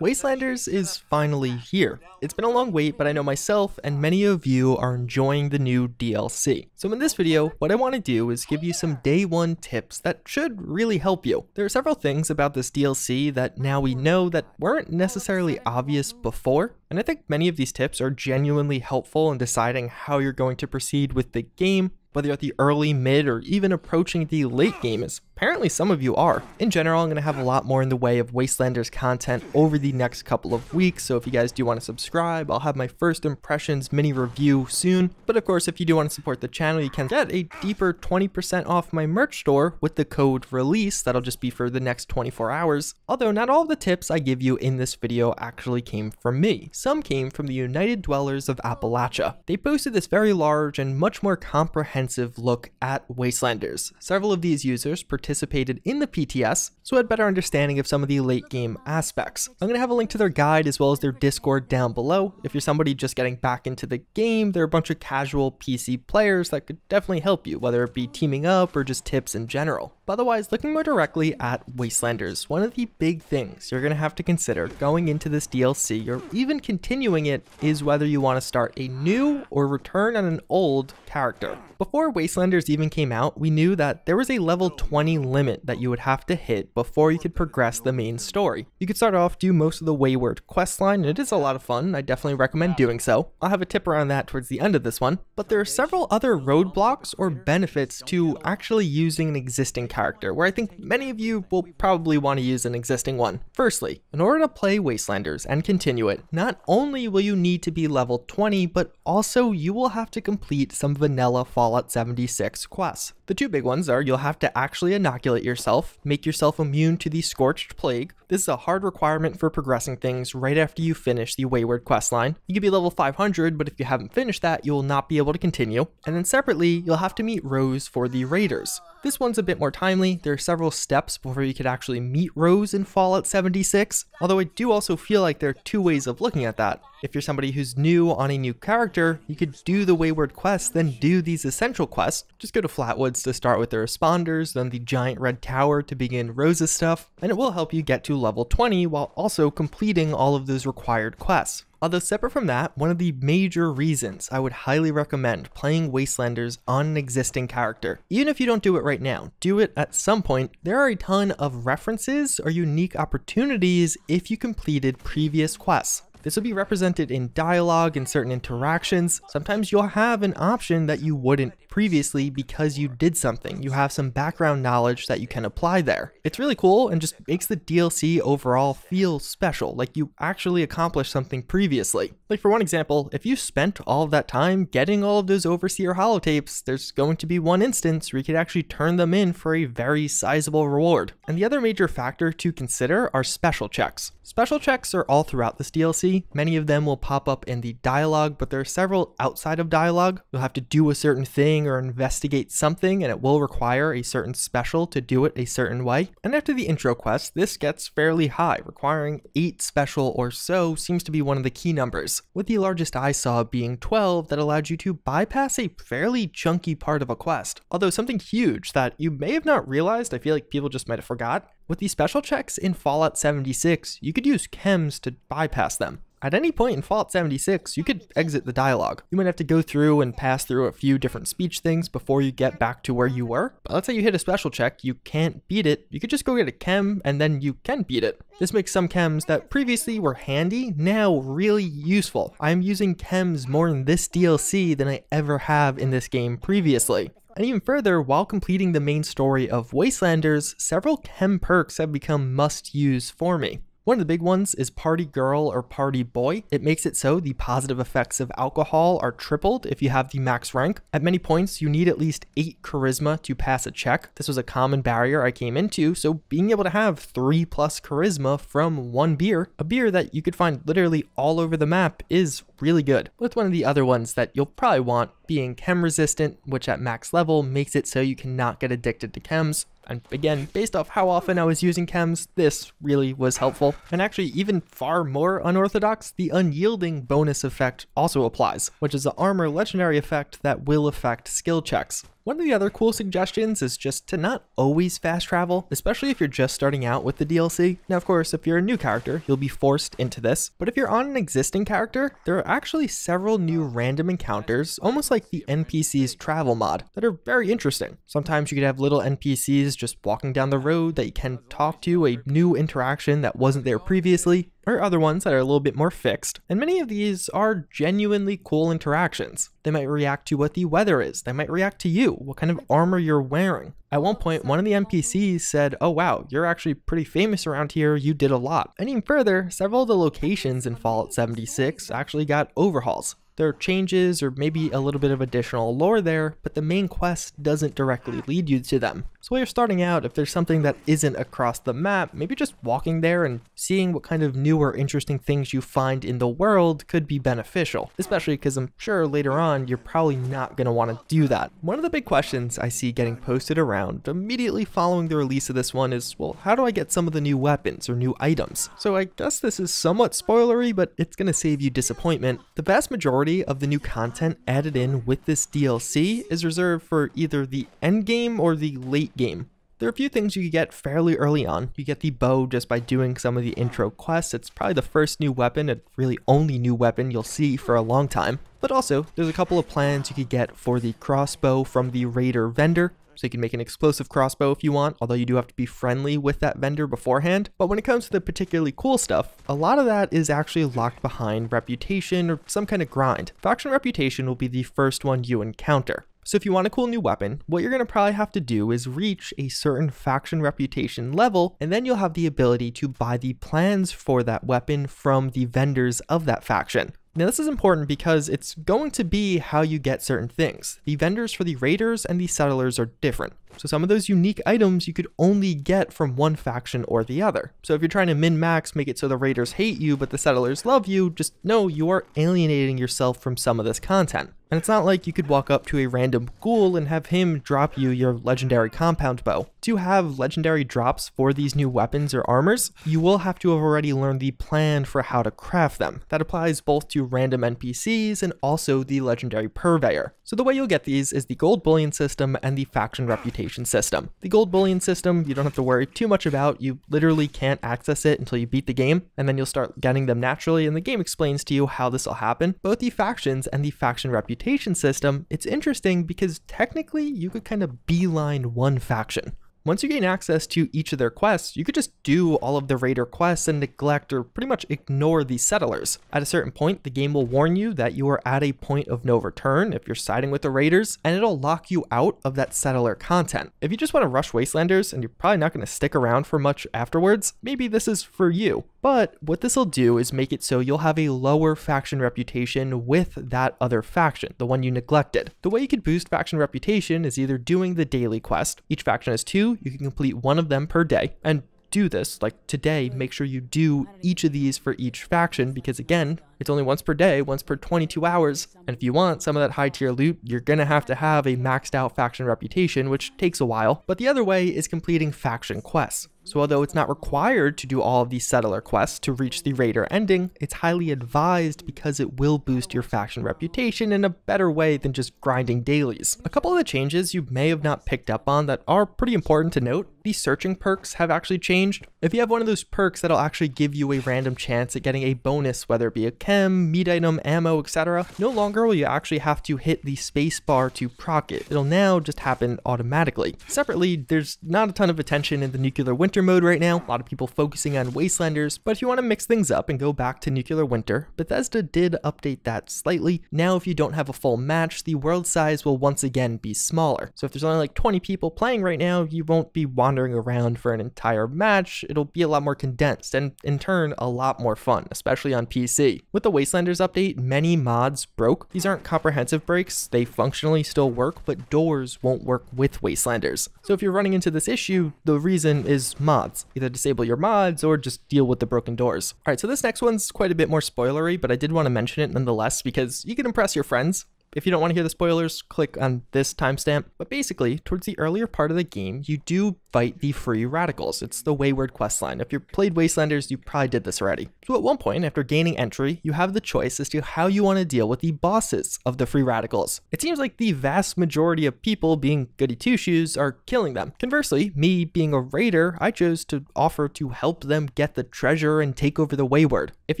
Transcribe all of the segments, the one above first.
Wastelanders is finally here. It's been a long wait, but I know myself and many of you are enjoying the new DLC. So in this video, what I want to do is give you some day one tips that should really help you. There are several things about this DLC that now we know that weren't necessarily obvious before, and I think many of these tips are genuinely helpful in deciding how you're going to proceed with the game, whether you're at the early, mid, or even approaching the late game is Apparently some of you are. In general, I'm going to have a lot more in the way of Wastelanders content over the next couple of weeks, so if you guys do want to subscribe, I'll have my first impressions mini review soon. But of course, if you do want to support the channel, you can get a deeper 20% off my merch store with the code RELEASE, that'll just be for the next 24 hours. Although not all the tips I give you in this video actually came from me. Some came from the United Dwellers of Appalachia. They posted this very large and much more comprehensive look at Wastelanders. Several of these users, particularly participated in the PTS, so had better understanding of some of the late game aspects. I'm going to have a link to their guide as well as their Discord down below. If you're somebody just getting back into the game, there are a bunch of casual PC players that could definitely help you, whether it be teaming up or just tips in general. But otherwise, looking more directly at Wastelanders, one of the big things you're going to have to consider going into this DLC or even continuing it is whether you want to start a new or return on an old character. Before Wastelanders even came out, we knew that there was a level 20 limit that you would have to hit before you could progress the main story. You could start off, do most of the Wayward questline, and it is a lot of fun, I definitely recommend doing so. I'll have a tip around that towards the end of this one, but there are several other roadblocks or benefits to actually using an existing character, where I think many of you will probably want to use an existing one. Firstly, in order to play Wastelanders and continue it, not only will you need to be level 20, but also you will have to complete some vanilla Fallout 76 quests. The two big ones are you'll have to actually inoculate yourself, make yourself immune to the Scorched Plague. This is a hard requirement for progressing things right after you finish the Wayward questline. You could be level 500, but if you haven't finished that, you will not be able to continue. And then separately, you'll have to meet Rose for the Raiders. This one's a bit more timely, there are several steps before you could actually meet Rose in Fallout 76, although I do also feel like there are two ways of looking at that. If you're somebody who's new on a new character, you could do the Wayward quests, then do these essential quests. Just go to Flatwoods to start with the responders, then the giant red tower to begin Rose's stuff, and it will help you get to level 20 while also completing all of those required quests. Although separate from that, one of the major reasons I would highly recommend playing Wastelanders on an existing character. Even if you don't do it right now, do it at some point. There are a ton of references or unique opportunities if you completed previous quests. This will be represented in dialogue and certain interactions. Sometimes you'll have an option that you wouldn't previously because you did something. You have some background knowledge that you can apply there. It's really cool and just makes the DLC overall feel special, like you actually accomplished something previously. Like for one example, if you spent all of that time getting all of those Overseer holotapes, there's going to be one instance where you could actually turn them in for a very sizable reward. And the other major factor to consider are special checks. Special checks are all throughout this DLC. Many of them will pop up in the dialogue, but there are several outside of dialogue. You'll have to do a certain thing or investigate something, and it will require a certain special to do it a certain way. And after the intro quest, this gets fairly high, requiring 8 special or so seems to be one of the key numbers, with the largest I saw being 12 that allowed you to bypass a fairly chunky part of a quest. Although something huge that you may have not realized, I feel like people just might have forgot, with the special checks in Fallout 76, you could use chems to bypass them. At any point in Fallout 76, you could exit the dialogue. You might have to go through and pass through a few different speech things before you get back to where you were. But let's say you hit a special check, you can't beat it. You could just go get a chem and then you can beat it. This makes some chems that previously were handy now really useful. I'm using chems more in this DLC than I ever have in this game previously. And even further, while completing the main story of Wastelanders, several chem perks have become must use for me. One of the big ones is party girl or party boy. It makes it so the positive effects of alcohol are tripled if you have the max rank. At many points, you need at least 8 charisma to pass a check. This was a common barrier I came into, so being able to have 3 plus charisma from one beer, a beer that you could find literally all over the map, is really good. With one of the other ones that you'll probably want being chem resistant, which at max level makes it so you cannot get addicted to chems. And again, based off how often I was using chems, this really was helpful. And actually, even far more unorthodox, the unyielding bonus effect also applies, which is an armor legendary effect that will affect skill checks. One of the other cool suggestions is just to not always fast travel, especially if you're just starting out with the DLC. Now, of course, if you're a new character, you'll be forced into this, but if you're on an existing character, there are actually several new random encounters, almost like the NPC's travel mod, that are very interesting. Sometimes you could have little NPCs just walking down the road that you can talk to, a new interaction that wasn't there previously, are other ones that are a little bit more fixed, and many of these are genuinely cool interactions. They might react to what the weather is, they might react to you, what kind of armor you're wearing. At one point, one of the NPCs said, oh wow, you're actually pretty famous around here, you did a lot. And even further, several of the locations in Fallout 76 actually got overhauls. There are changes or maybe a little bit of additional lore there, but the main quest doesn't directly lead you to them. So while you're starting out, if there's something that isn't across the map, maybe just walking there and seeing what kind of new or interesting things you find in the world could be beneficial, especially because I'm sure later on you're probably not going to want to do that. One of the big questions I see getting posted around immediately following the release of this one is, well, how do I get some of the new weapons or new items? So I guess this is somewhat spoilery, but it's going to save you disappointment. The vast majority majority of the new content added in with this DLC is reserved for either the end game or the late game. There are a few things you get fairly early on. You get the bow just by doing some of the intro quests. It's probably the first new weapon and really only new weapon you'll see for a long time. But also, there's a couple of plans you could get for the crossbow from the Raider vendor so you can make an explosive crossbow if you want, although you do have to be friendly with that vendor beforehand. But when it comes to the particularly cool stuff, a lot of that is actually locked behind reputation or some kind of grind. Faction reputation will be the first one you encounter. So if you want a cool new weapon, what you're going to probably have to do is reach a certain faction reputation level, and then you'll have the ability to buy the plans for that weapon from the vendors of that faction. Now this is important because it's going to be how you get certain things. The vendors for the raiders and the settlers are different. So some of those unique items you could only get from one faction or the other. So if you're trying to min-max, make it so the raiders hate you but the settlers love you, just know you are alienating yourself from some of this content. And it's not like you could walk up to a random ghoul and have him drop you your legendary compound bow. To have legendary drops for these new weapons or armors, you will have to have already learned the plan for how to craft them. That applies both to random NPCs and also the legendary purveyor. So the way you'll get these is the gold bullion system and the faction reputation system. The gold bullion system, you don't have to worry too much about, you literally can't access it until you beat the game, and then you'll start getting them naturally, and the game explains to you how this will happen. Both the factions and the faction reputation system, it's interesting because technically you could kind of beeline one faction. Once you gain access to each of their quests, you could just do all of the raider quests and neglect or pretty much ignore these settlers. At a certain point, the game will warn you that you are at a point of no return if you're siding with the raiders, and it'll lock you out of that settler content. If you just want to rush Wastelanders and you're probably not going to stick around for much afterwards, maybe this is for you. But what this will do is make it so you'll have a lower faction reputation with that other faction, the one you neglected. The way you could boost faction reputation is either doing the daily quest. Each faction has two, you can complete one of them per day. And do this, like today, make sure you do each of these for each faction because again, it's only once per day, once per 22 hours, and if you want some of that high tier loot, you're gonna have to have a maxed out faction reputation, which takes a while. But the other way is completing faction quests. So although it's not required to do all of these settler quests to reach the raider ending, it's highly advised because it will boost your faction reputation in a better way than just grinding dailies. A couple of the changes you may have not picked up on that are pretty important to note, the searching perks have actually changed. If you have one of those perks that'll actually give you a random chance at getting a bonus, whether it be a chem, meat item, ammo, etc., no longer will you actually have to hit the spacebar to proc it. It'll now just happen automatically. Separately, there's not a ton of attention in the nuclear winter mode right now, a lot of people focusing on Wastelanders, but if you want to mix things up and go back to nuclear winter, Bethesda did update that slightly. Now if you don't have a full match, the world size will once again be smaller. So if there's only like 20 people playing right now, you won't be wandering around for an entire match, it'll be a lot more condensed and in turn a lot more fun, especially on PC. With with the Wastelanders update, many mods broke. These aren't comprehensive breaks, they functionally still work, but doors won't work with Wastelanders. So if you're running into this issue, the reason is mods. Either disable your mods or just deal with the broken doors. Alright, so this next one's quite a bit more spoilery, but I did want to mention it nonetheless because you can impress your friends. If you don't want to hear the spoilers, click on this timestamp. But basically, towards the earlier part of the game, you do fight the free radicals. It's the Wayward questline. If you've played Wastelanders, you probably did this already. So at one point, after gaining entry, you have the choice as to how you want to deal with the bosses of the free radicals. It seems like the vast majority of people being goody two-shoes are killing them. Conversely, me being a raider, I chose to offer to help them get the treasure and take over the Wayward. If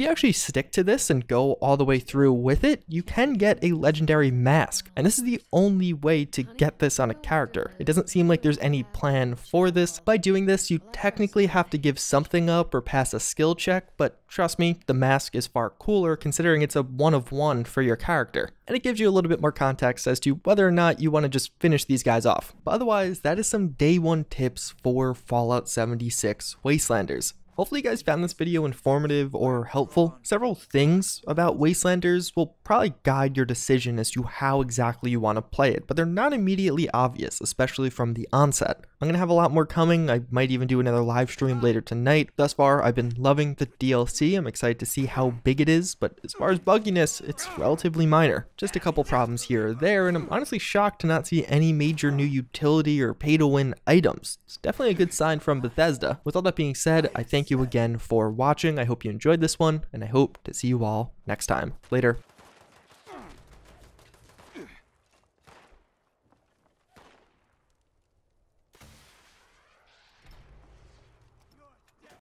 you actually stick to this and go all the way through with it, you can get a legendary mask. And this is the only way to get this on a character. It doesn't seem like there's any plan for before this. By doing this, you technically have to give something up or pass a skill check, but trust me, the mask is far cooler considering it's a one of one for your character. And it gives you a little bit more context as to whether or not you want to just finish these guys off. But otherwise, that is some day one tips for Fallout 76 Wastelanders. Hopefully you guys found this video informative or helpful. Several things about Wastelanders will probably guide your decision as to how exactly you want to play it, but they're not immediately obvious, especially from the onset. I'm going to have a lot more coming, I might even do another live stream later tonight. Thus far, I've been loving the DLC, I'm excited to see how big it is, but as far as bugginess, it's relatively minor. Just a couple problems here or there, and I'm honestly shocked to not see any major new utility or pay-to-win items. It's definitely a good sign from Bethesda. With all that being said, I thank thank you again for watching. I hope you enjoyed this one, and I hope to see you all next time. Later.